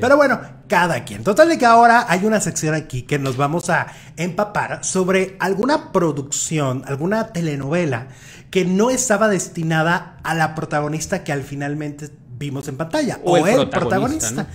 Pero bueno, cada quien. Total de que ahora hay una sección aquí que nos vamos a empapar sobre alguna producción, alguna telenovela que no estaba destinada a la protagonista que al finalmente vimos en pantalla. O, el, protagonista.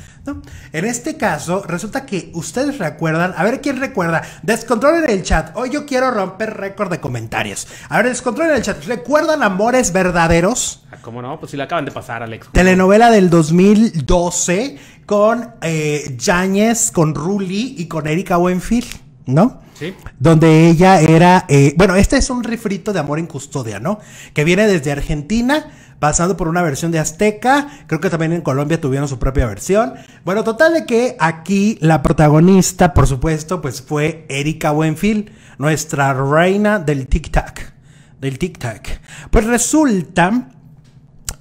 En este caso, resulta que ustedes recuerdan, a ver quién recuerda, descontrolen el chat. Hoy yo quiero romper récord de comentarios. A ver, descontrolen el chat. ¿Recuerdan Amores Verdaderos? Ah, ¿Cómo no? Pues si le acaban de pasar, Alex. Telenovela del 2012 con eh, Yáñez, con Ruly y con Erika Buenfield. ¿no? Sí. Donde ella era, eh, bueno, este es un rifrito de Amor en Custodia, ¿no? Que viene desde Argentina, pasando por una versión de Azteca, creo que también en Colombia tuvieron su propia versión. Bueno, total de que aquí la protagonista, por supuesto, pues fue Erika Buenfield, nuestra reina del tic-tac, del tic-tac. Pues resulta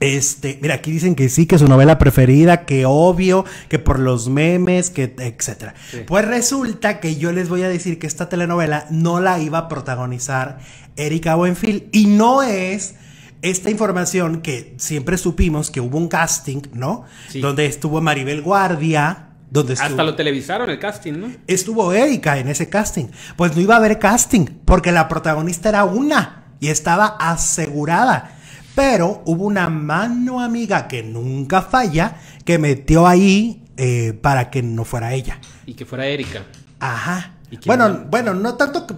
este, mira, aquí dicen que sí, que es su novela preferida, que obvio, que por los memes, que etcétera. Pues resulta que yo les voy a decir que esta telenovela no la iba a protagonizar Erika Buenfil y no es esta información que siempre supimos que hubo un casting, ¿no? Sí. Donde estuvo Maribel Guardia, donde Hasta lo televisaron el casting, ¿no? Estuvo Erika en ese casting. Pues no iba a haber casting, porque la protagonista era una y estaba asegurada. Pero hubo una mano amiga que nunca falla, que metió ahí eh, para que no fuera ella. Y que fuera Erika. Ajá. Bueno, bueno, no tanto que,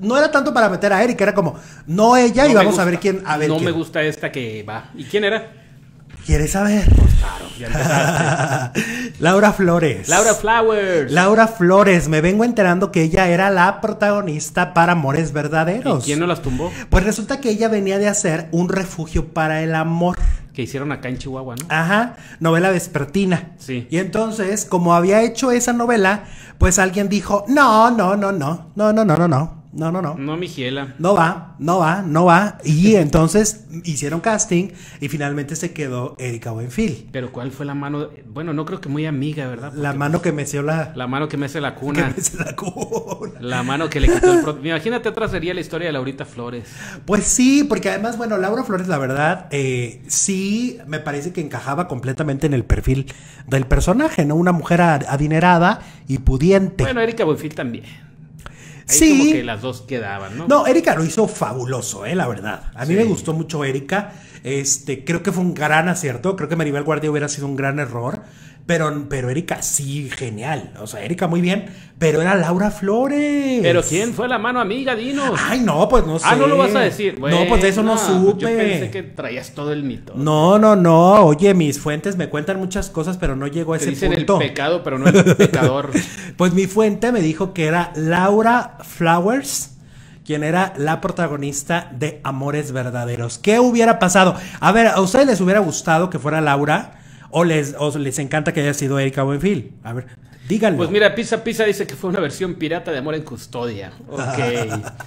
no era tanto para meter a Erika, era como, no ella y vamos a ver quién. A ver no me gusta esta que va. ¿Y quién era? ¿Quieres saber? Laura Flores. Laura Flowers. Laura Flores. Me vengo enterando que ella era la protagonista para Amores Verdaderos. ¿Y quién no las tumbó? Pues resulta que ella venía de hacer un refugio para el amor. Que hicieron acá en Chihuahua, ¿no? Ajá, novela vespertina. Sí. Y entonces, como había hecho esa novela, pues alguien dijo, no, no, no, no, no, no, no, no, no no, no, no. No, hiela. No va, no va, no va. Y entonces hicieron casting y finalmente se quedó Erika Buenfil. Pero ¿cuál fue la mano? Bueno, no creo que muy amiga, ¿verdad? la mano que meció la... La mano que mece la cuna. Que mece la cuna. La mano que le quitó el... Imagínate otra sería la historia de Laurita Flores. Pues sí, porque además, bueno, Laura Flores, la verdad, eh, sí me parece que encajaba completamente en el perfil del personaje, ¿no? Una mujer adinerada y pudiente. Bueno, Erika Buenfil también sí. como las dos quedaban, ¿no? No, Erika lo hizo fabuloso, eh, la verdad. A mí me gustó mucho Erika. Este, creo que fue un gran acierto. Creo que Maribel Guardia hubiera sido un gran error. Pero, pero Erika sí, genial. O sea, Erika muy bien, pero era Laura Flores. ¿Pero quién fue la mano amiga, Dinos? Ay, no, pues no sé. Ah, no lo vas a decir. no, pues de eso no, supe. Pues yo pensé que traías todo el mito. No, no, no. Oye, mis fuentes me cuentan muchas cosas, pero no llegó a ese punto. dicen el pecado, pero no el pecador. pues mi fuente me dijo que era Laura Flowers, quien era la protagonista de Amores Verdaderos. ¿Qué hubiera pasado? A ver, ¿a ustedes les hubiera gustado que fuera Laura? ¿O les, les encanta que haya sido Erika Buenfil? A ver, díganlo. Pues mira, Pisa Pisa dice que fue una versión pirata de Amor en Custodia. Ok.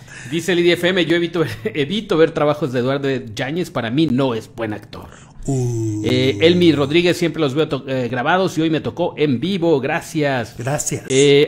dice el IDFM, yo evito, evito ver trabajos de Eduardo Yáñez, para mí no es buen actor. Uh. Eh, Elmi Rodríguez siempre los veo eh, grabados y hoy me tocó en vivo, gracias. Gracias. Eh,